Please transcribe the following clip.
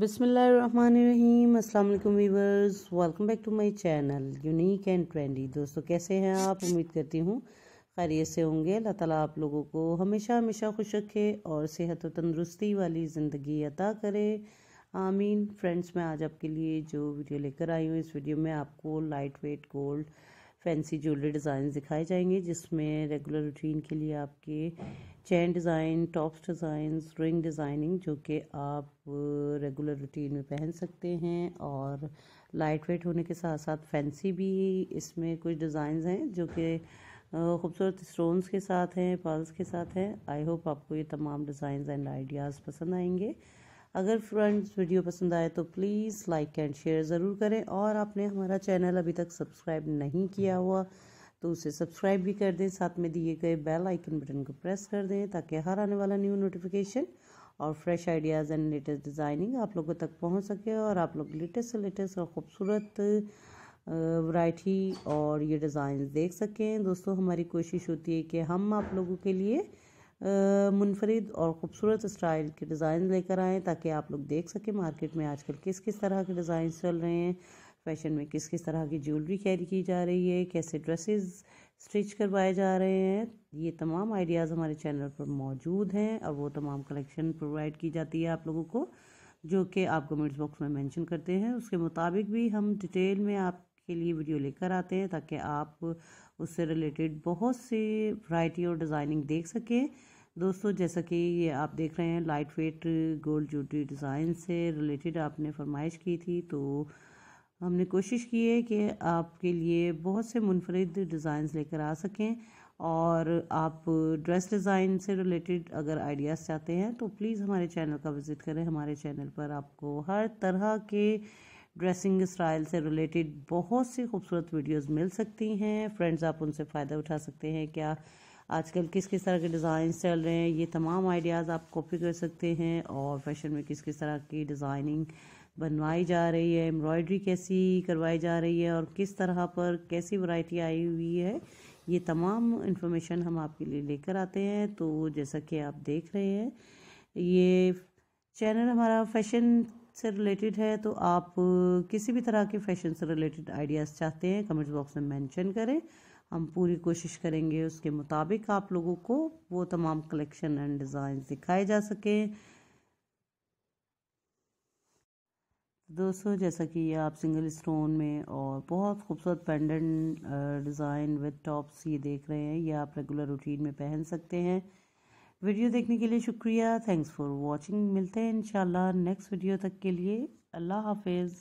बसमीम अल्लाम viewers welcome back to my channel unique and trendy दोस्तों कैसे हैं आप उम्मीद करती हूँ खैरियत से होंगे अल्लाह ताला आप लोगों को हमेशा हमेशा खुश रखे और सेहत व तंदरुस्ती वाली ज़िंदगी अता करे आमीन फ्रेंड्स मैं आज आपके लिए जो वीडियो लेकर आई हूँ इस वीडियो में आपको light weight gold fancy jewellery design दिखाए जाएंगे जिसमें रेगुलर रूटीन के लिए आपके chain design tops design ring designing जो कि आप रेगुलर रूटीन में पहन सकते हैं और लाइट वेट होने के साथ साथ फैंसी भी इसमें कुछ डिज़ाइन हैं जो कि खूबसूरत स्टोन्स के साथ हैं पर्ल्स के साथ हैं आई होप आपको ये तमाम डिज़ाइन एंड आइडियाज़ पसंद आएंगे अगर फ्रेंड्स वीडियो पसंद आए तो प्लीज़ लाइक एंड शेयर ज़रूर करें और आपने हमारा चैनल अभी तक सब्सक्राइब नहीं किया हुआ तो उसे सब्सक्राइब भी कर दें साथ में दिए गए बेल आइकन बटन को प्रेस कर दें ताकि हर आने वाला न्यू नोटिफिकेशन और fresh ideas and latest designing आप लोगों तक पहुंच सके और आप लोग लेटेस्ट से लेटेस्ट और ख़ूबसूरत वैरायटी और ये डिज़ाइन देख सकें दोस्तों हमारी कोशिश होती है कि हम आप लोगों के लिए मुनफरद और ख़ूबसूरत स्टाइल के डिज़ाइन लेकर आएँ ताकि आप लोग देख सकें मार्केट में आजकल किस किस तरह के डिज़ाइन चल रहे हैं फैशन में किस किस तरह की ज्वेलरी कैरी की जा रही है कैसे ड्रेसेस स्टिच करवाए जा रहे हैं ये तमाम आइडियाज़ हमारे चैनल पर मौजूद हैं और वो तमाम कलेक्शन प्रोवाइड की जाती है आप लोगों को जो कि आप कमेंट्स बॉक्स में मेंशन करते हैं उसके मुताबिक भी हम डिटेल में आप के लिए वीडियो लेकर आते हैं ताकि आप उससे रिलेटेड बहुत सी वैरायटी और डिज़ाइनिंग देख सकें दोस्तों जैसा कि ये आप देख रहे हैं लाइट वेट गोल्ड ज्यूटी डिज़ाइन से रिलेटेड आपने फरमाइश की थी तो हमने कोशिश की है कि आपके लिए बहुत से मुनफरद डिज़ाइन लेकर आ सकें और आप ड्रेस डिज़ाइन से रिलेटेड अगर आइडियाज़ चाहते हैं तो प्लीज़ हमारे चैनल का विज़िट करें हमारे चैनल पर आपको हर तरह के ड्रेसिंग स्टाइल से रिलेटेड बहुत सी खूबसूरत वीडियोस मिल सकती हैं फ्रेंड्स आप उनसे फ़ायदा उठा सकते हैं क्या आजकल किस किस तरह के डिज़ाइन चल रहे हैं ये तमाम आइडियाज़ आप कॉपी कर सकते हैं और फैशन में किस किस तरह की डिज़ाइनिंग बनवाई जा रही है एम्ब्रॉयडरी कैसी करवाई जा रही है और किस तरह पर कैसी वैरायटी आई हुई है ये तमाम इन्फॉर्मेशन हम आपके लिए लेकर आते हैं तो जैसा कि आप देख रहे हैं ये चैनल हमारा फैशन से रिलेटेड है तो आप किसी भी तरह के फैशन से रिलेटेड आइडियाज़ चाहते हैं कमेंट्स बॉक्स में मेंशन करें हम पूरी कोशिश करेंगे उसके मुताबिक आप लोगों को वो तमाम कलेक्शन एंड डिज़ाइन दिखाए जा सकें दोस्तों जैसा कि आप सिंगल स्टोन में और बहुत खूबसूरत पेंडेंट डिज़ाइन विद टॉप्स ये देख रहे हैं ये आप रेगुलर रूटीन में पहन सकते हैं वीडियो देखने के लिए शुक्रिया थैंक्स फॉर वॉचिंग मिलते हैं इंशाल्लाह नेक्स्ट वीडियो तक के लिए अल्लाह हाफिज़